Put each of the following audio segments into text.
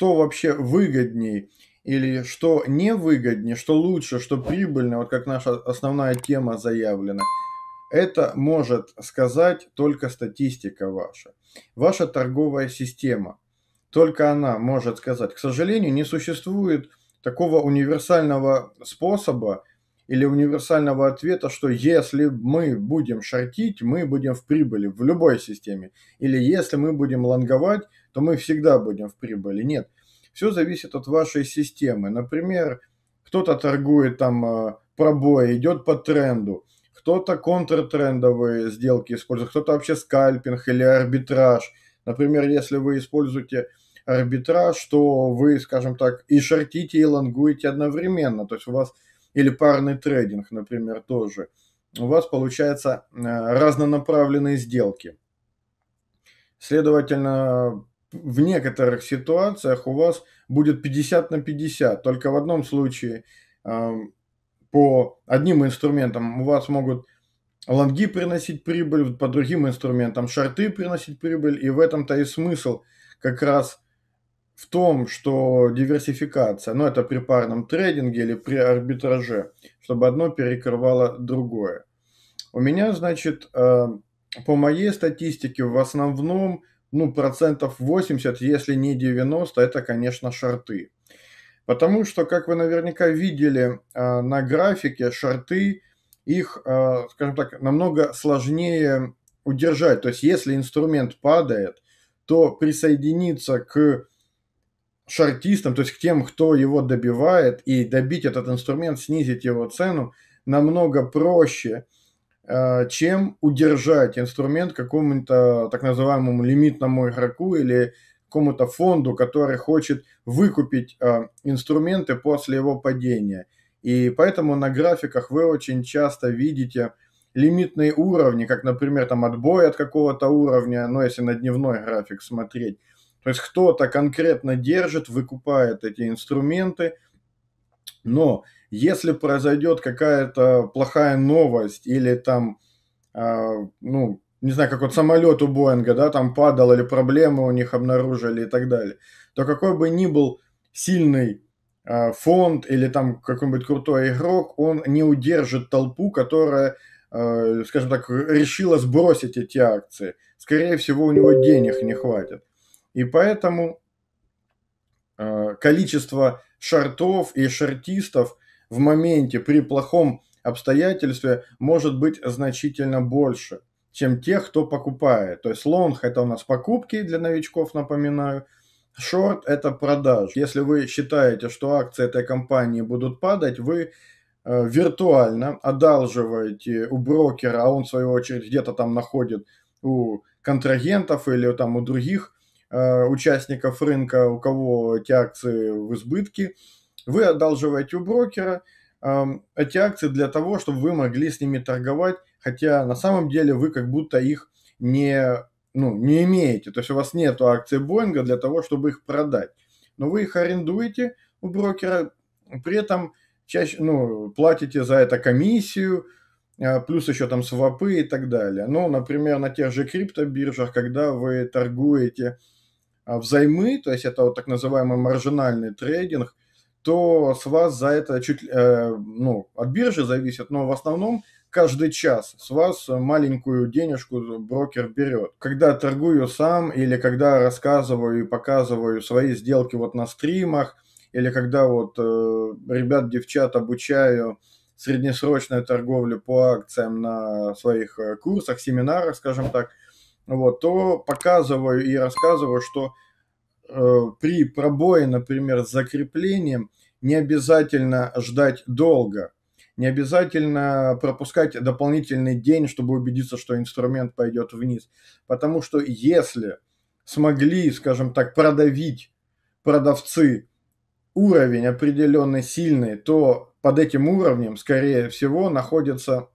что вообще выгодней или что невыгоднее, что лучше, что прибыльно, вот как наша основная тема заявлена, это может сказать только статистика ваша, ваша торговая система. Только она может сказать. К сожалению, не существует такого универсального способа или универсального ответа, что если мы будем шортить, мы будем в прибыли в любой системе. Или если мы будем лонговать, то мы всегда будем в прибыли. Нет, все зависит от вашей системы. Например, кто-то торгует там а, пробои, идет по тренду, кто-то контртрендовые сделки использует, кто-то вообще скальпинг или арбитраж. Например, если вы используете арбитраж, что вы, скажем так, и шортите, и лонгуете одновременно. То есть у вас или парный трейдинг, например, тоже. У вас получается э, разнонаправленные сделки. Следовательно, в некоторых ситуациях у вас будет 50 на 50. Только в одном случае эм, по одним инструментам у вас могут лонги приносить прибыль, по другим инструментам шорты приносить прибыль. И в этом-то и смысл как раз в том, что диверсификация, ну это при парном трейдинге или при арбитраже, чтобы одно перекрывало другое. У меня, значит, э, по моей статистике в основном ну, процентов 80, если не 90, это, конечно, шарты. Потому что, как вы наверняка видели а, на графике, шарты, их, а, скажем так, намного сложнее удержать. То есть, если инструмент падает, то присоединиться к шартистам, то есть к тем, кто его добивает, и добить этот инструмент, снизить его цену, намного проще, Э, чем удержать инструмент какому-то так называемому лимитному игроку или какому-то фонду, который хочет выкупить э, инструменты после его падения. И поэтому на графиках вы очень часто видите лимитные уровни, как, например, там отбой от какого-то уровня, но ну, если на дневной график смотреть. То есть кто-то конкретно держит, выкупает эти инструменты – но если произойдет какая-то плохая новость или там, э, ну, не знаю, как вот самолет у Боинга, да, там падал или проблемы у них обнаружили и так далее, то какой бы ни был сильный э, фонд или там какой-нибудь крутой игрок, он не удержит толпу, которая, э, скажем так, решила сбросить эти акции. Скорее всего, у него денег не хватит. И поэтому э, количество шортов и шортистов в моменте при плохом обстоятельстве может быть значительно больше, чем тех, кто покупает. То есть лонг – это у нас покупки для новичков, напоминаю. Шорт – это продаж. Если вы считаете, что акции этой компании будут падать, вы э, виртуально одалживаете у брокера, а он в свою очередь где-то там находит у контрагентов или там у других Э, участников рынка, у кого эти акции в избытке, вы одалживаете у брокера эм, эти акции для того, чтобы вы могли с ними торговать, хотя на самом деле вы как будто их не, ну, не имеете. То есть у вас нет акций Боинга для того, чтобы их продать. Но вы их арендуете у брокера, при этом чаще, ну, платите за это комиссию, э, плюс еще там свопы и так далее. Ну, например, на тех же криптобиржах, когда вы торгуете а, взаймы, то есть это вот так называемый маржинальный трейдинг, то с вас за это чуть, э, ну, от биржи зависит, но в основном каждый час с вас маленькую денежку брокер берет. Когда торгую сам или когда рассказываю и показываю свои сделки вот на стримах, или когда вот э, ребят, девчат обучаю среднесрочной торговле по акциям на своих э, курсах, семинарах, скажем так – вот, то показываю и рассказываю, что э, при пробое, например, с закреплением не обязательно ждать долго, не обязательно пропускать дополнительный день, чтобы убедиться, что инструмент пойдет вниз. Потому что если смогли, скажем так, продавить продавцы уровень определенно сильный, то под этим уровнем, скорее всего, находятся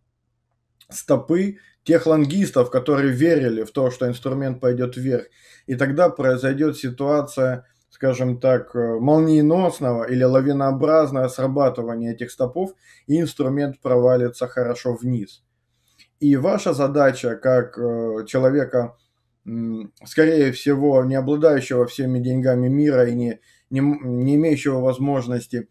стопы, тех лонгистов, которые верили в то, что инструмент пойдет вверх. И тогда произойдет ситуация, скажем так, э, молниеносного или лавинообразного срабатывания этих стопов, и инструмент провалится хорошо вниз. И ваша задача, как э, человека, скорее всего, не обладающего всеми деньгами мира и не, не, не имеющего возможности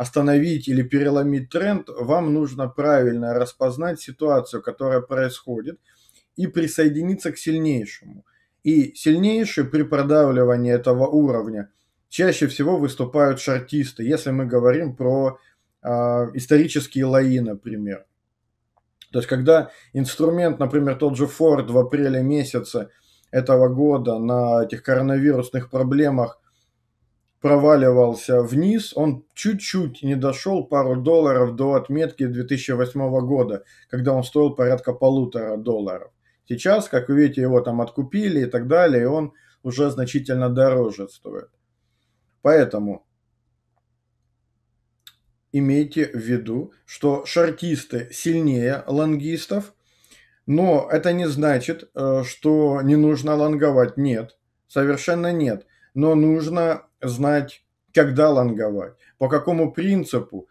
остановить или переломить тренд, вам нужно правильно распознать ситуацию, которая происходит, и присоединиться к сильнейшему. И сильнейшие при продавливании этого уровня чаще всего выступают шартисты, если мы говорим про э, исторические лои, например. То есть, когда инструмент, например, тот же Ford в апреле месяце этого года на этих коронавирусных проблемах проваливался вниз, он чуть-чуть не дошел пару долларов до отметки 2008 года, когда он стоил порядка полутора долларов. Сейчас, как вы видите, его там откупили и так далее, и он уже значительно дороже стоит. Поэтому имейте в виду, что шортисты сильнее лонгистов, но это не значит, э, что не нужно лонговать. Нет, совершенно нет. Но нужно знать, когда лонговать, по какому принципу.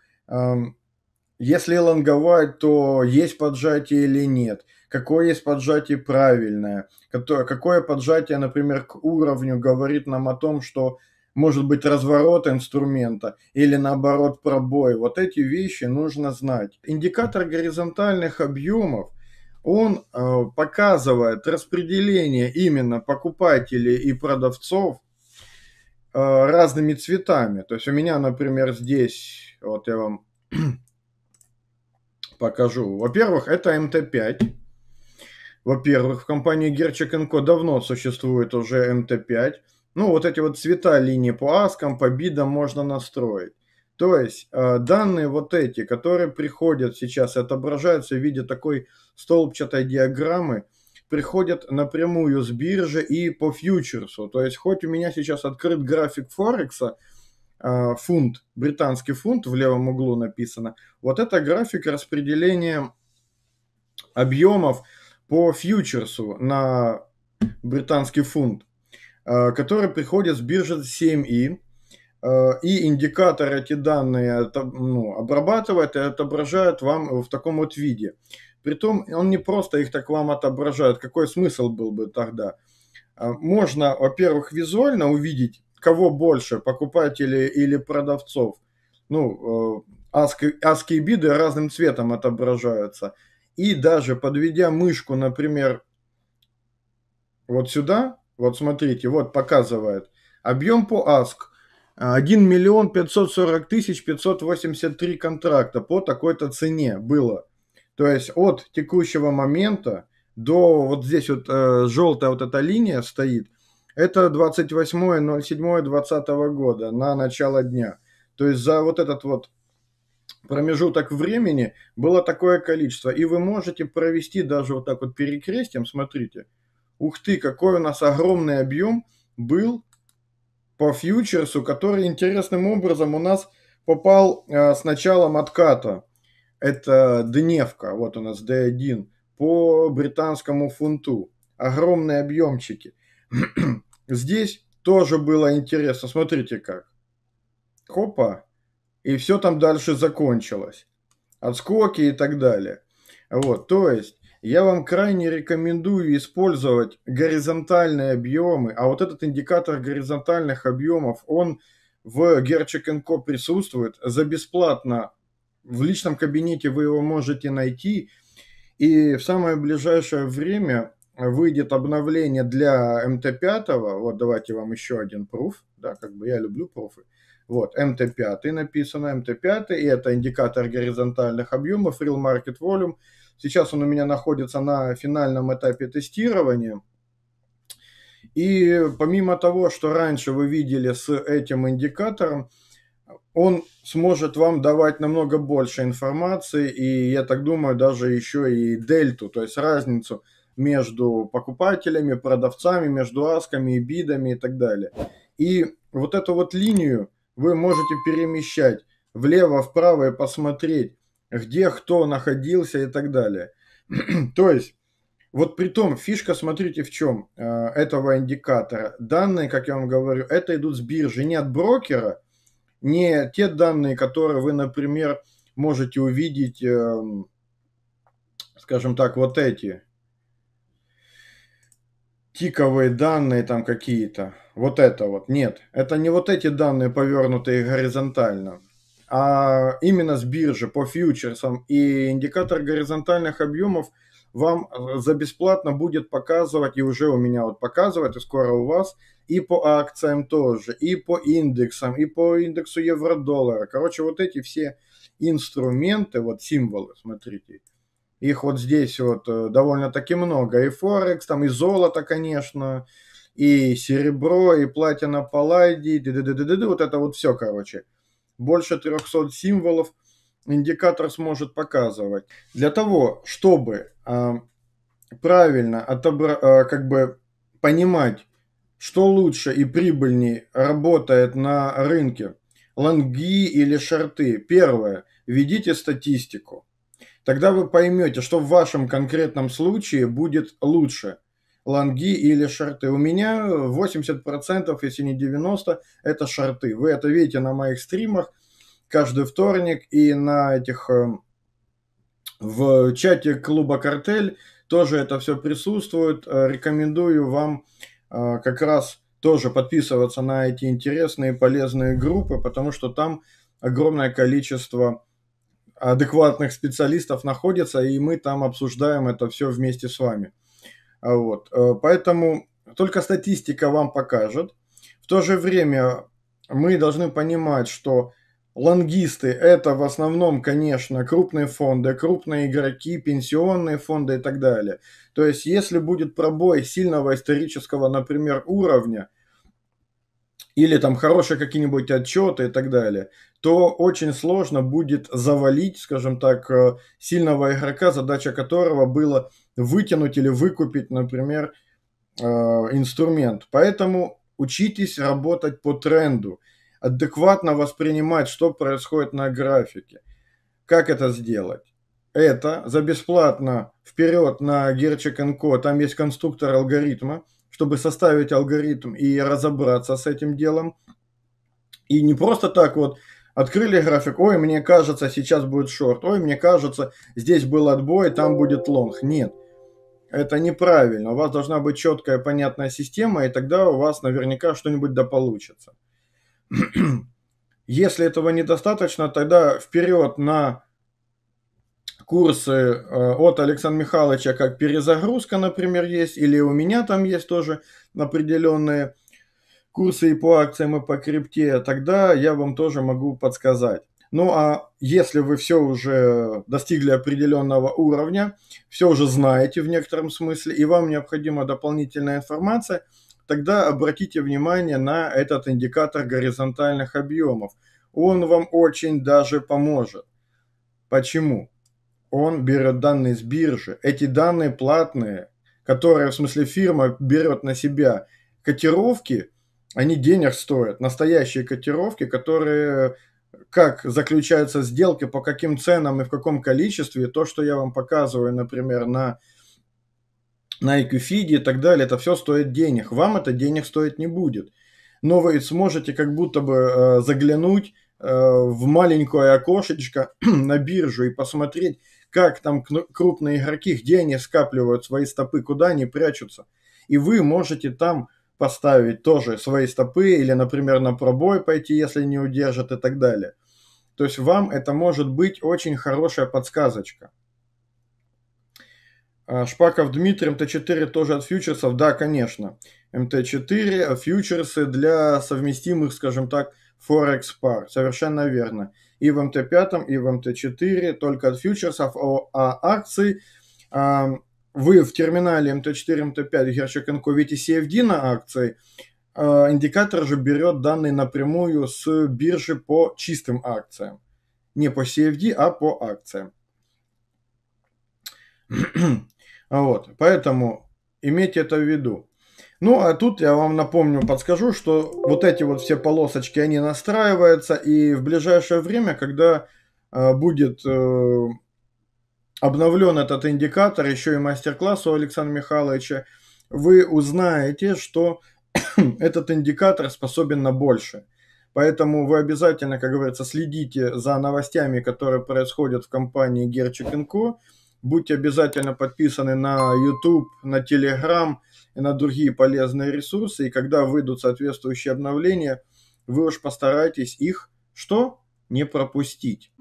Если лонговать, то есть поджатие или нет. Какое есть поджатие правильное. Какое поджатие, например, к уровню говорит нам о том, что может быть разворот инструмента или наоборот пробой. Вот эти вещи нужно знать. Индикатор горизонтальных объемов, он э, показывает распределение именно покупателей и продавцов Э, разными цветами. То есть у меня, например, здесь, вот я вам покажу. Во-первых, это МТ-5. Во-первых, в компании Герчик Ко давно существует уже МТ-5. Ну, вот эти вот цвета линии по аскам, по бидам можно настроить. То есть э, данные вот эти, которые приходят сейчас и отображаются в виде такой столбчатой диаграммы – приходят напрямую с биржи и по фьючерсу. То есть хоть у меня сейчас открыт график Форекса, а, фунт, британский фунт в левом углу написано, вот это график распределения объемов по фьючерсу на британский фунт, а, который приходит с биржи 7И, и а, индикатор эти данные ну, обрабатывает и отображает вам в таком вот виде. Притом он не просто их так вам отображает. Какой смысл был бы тогда? А, можно, во-первых, визуально увидеть, кого больше, покупателей или продавцов. Ну, аски, э, аски и биды разным цветом отображаются. И даже подведя мышку, например, вот сюда, вот смотрите, вот показывает. Объем по аск 1 миллион 540 тысяч 583 контракта по такой-то цене было. То есть от текущего момента до вот здесь вот э, желтая вот эта линия стоит, это 28.07.2020 года на начало дня. То есть за вот этот вот промежуток времени было такое количество. И вы можете провести даже вот так вот перекрестием, смотрите. Ух ты, какой у нас огромный объем был по фьючерсу, который интересным образом у нас попал э, с началом отката это дневка, вот у нас D1, по британскому фунту. Огромные объемчики. Здесь тоже было интересно. Смотрите как. Хопа. И все там дальше закончилось. Отскоки и так далее. Вот, то есть я вам крайне рекомендую использовать горизонтальные объемы. А вот этот индикатор горизонтальных объемов, он в Gerchik Co. присутствует. За бесплатно в личном кабинете вы его можете найти. И в самое ближайшее время выйдет обновление для МТ-5. Вот давайте вам еще один пруф. Да, как бы я люблю пруфы. Вот, МТ-5 написано, МТ-5, и это индикатор горизонтальных объемов, Real Market Volume. Сейчас он у меня находится на финальном этапе тестирования. И помимо того, что раньше вы видели с этим индикатором, он сможет вам давать намного больше информации и, я так думаю, даже еще и дельту, то есть разницу между покупателями, продавцами, между асками и бидами и так далее. И вот эту вот линию вы можете перемещать влево-вправо и посмотреть, где кто находился и так далее. то есть, вот при том, фишка, смотрите, в чем э, этого индикатора. Данные, как я вам говорю, это идут с биржи, не от брокера – не те данные, которые вы, например, можете увидеть, эм, скажем так, вот эти тиковые данные там какие-то. Вот это вот. Нет, это не вот эти данные, повернутые горизонтально, а именно с биржи по фьючерсам. И индикатор горизонтальных объемов – вам за бесплатно будет показывать, и уже у меня вот показывает, и скоро у вас, и по акциям тоже, и по индексам, и по индексу евро-доллара. Короче, вот эти все инструменты, вот символы, смотрите, их вот здесь вот э, довольно-таки много. И Форекс, там и золото, конечно, и серебро, и платина палладий, вот это вот все, короче. Больше 300 символов – индикатор сможет показывать. Для того, чтобы а, правильно отобра- а, как бы понимать, что лучше и прибыльнее работает на рынке, лонги или шорты. Первое, ведите статистику. Тогда вы поймете, что в вашем конкретном случае будет лучше – лонги или шорты. У меня 80%, если не 90%, это шорты. Вы это видите на моих стримах – каждый вторник, и на этих эм, в чате клуба «Картель» тоже это все присутствует. Э, рекомендую вам э, как раз тоже подписываться на эти интересные полезные группы, потому что там огромное количество адекватных специалистов находится, и мы там обсуждаем это все вместе с вами. А вот. Э, поэтому только статистика вам покажет. В то же время мы должны понимать, что Лонгисты – это в основном, конечно, крупные фонды, крупные игроки, пенсионные фонды и так далее. То есть, если будет пробой сильного исторического, например, уровня, или там хорошие какие-нибудь отчеты и так далее, то очень сложно будет завалить, скажем так, э, сильного игрока, задача которого было вытянуть или выкупить, например, э, инструмент. Поэтому учитесь работать по тренду адекватно воспринимать, что происходит на графике. Как это сделать? Это за бесплатно вперед на Gerchik Co. Там есть конструктор алгоритма, чтобы составить алгоритм и разобраться с этим делом. И не просто так вот открыли график, ой, мне кажется, сейчас будет шорт, ой, мне кажется, здесь был отбой, там будет лонг. Нет, это неправильно. У вас должна быть четкая, понятная система, и тогда у вас наверняка что-нибудь да получится. Если этого недостаточно, тогда вперед на курсы э, от Александра Михайловича, как перезагрузка, например, есть, или у меня там есть тоже определенные курсы и по акциям, и по крипте, тогда я вам тоже могу подсказать. Ну а если вы все уже достигли определенного уровня, все уже знаете в некотором смысле, и вам необходима дополнительная информация – тогда обратите внимание на этот индикатор горизонтальных объемов. Он вам очень даже поможет. Почему? Он берет данные с биржи. Эти данные платные, которые, в смысле, фирма берет на себя. Котировки, они денег стоят. Настоящие котировки, которые как заключаются сделки, по каким ценам и в каком количестве. То, что я вам показываю, например, на на IQ-фиде и так далее, это все стоит денег. Вам это денег стоить не будет. Но вы сможете как будто бы э, заглянуть э, в маленькое окошечко на биржу и посмотреть, как там крупные игроки, где они скапливают свои стопы, куда они прячутся. И вы можете там поставить тоже свои стопы или, например, на пробой пойти, если не удержат и так далее. То есть вам это может быть очень хорошая подсказочка. А, Шпаков Дмитрий, МТ-4 тоже от фьючерсов? Да, конечно. МТ-4, э, фьючерсы для совместимых, скажем так, Forex пар. Совершенно верно. И в МТ-5, и в МТ-4 только от фьючерсов, а, а акции а, вы в терминале МТ4, МТ5 Герчик Инко видите CFD на акции, индикатор же берет данные напрямую с биржи по чистым акциям. Не по CFD, а по акциям. Вот, поэтому имейте это в виду. Ну, а тут я вам напомню, подскажу, что вот эти вот все полосочки, они настраиваются, и в ближайшее время, когда э, будет э, обновлен этот индикатор, еще и мастер-класс у Александра Михайловича, вы узнаете, что этот индикатор способен на больше. Поэтому вы обязательно, как говорится, следите за новостями, которые происходят в компании Герчик Co Будьте обязательно подписаны на YouTube, на Telegram и на другие полезные ресурсы. И когда выйдут соответствующие обновления, вы уж постарайтесь их что? Не пропустить.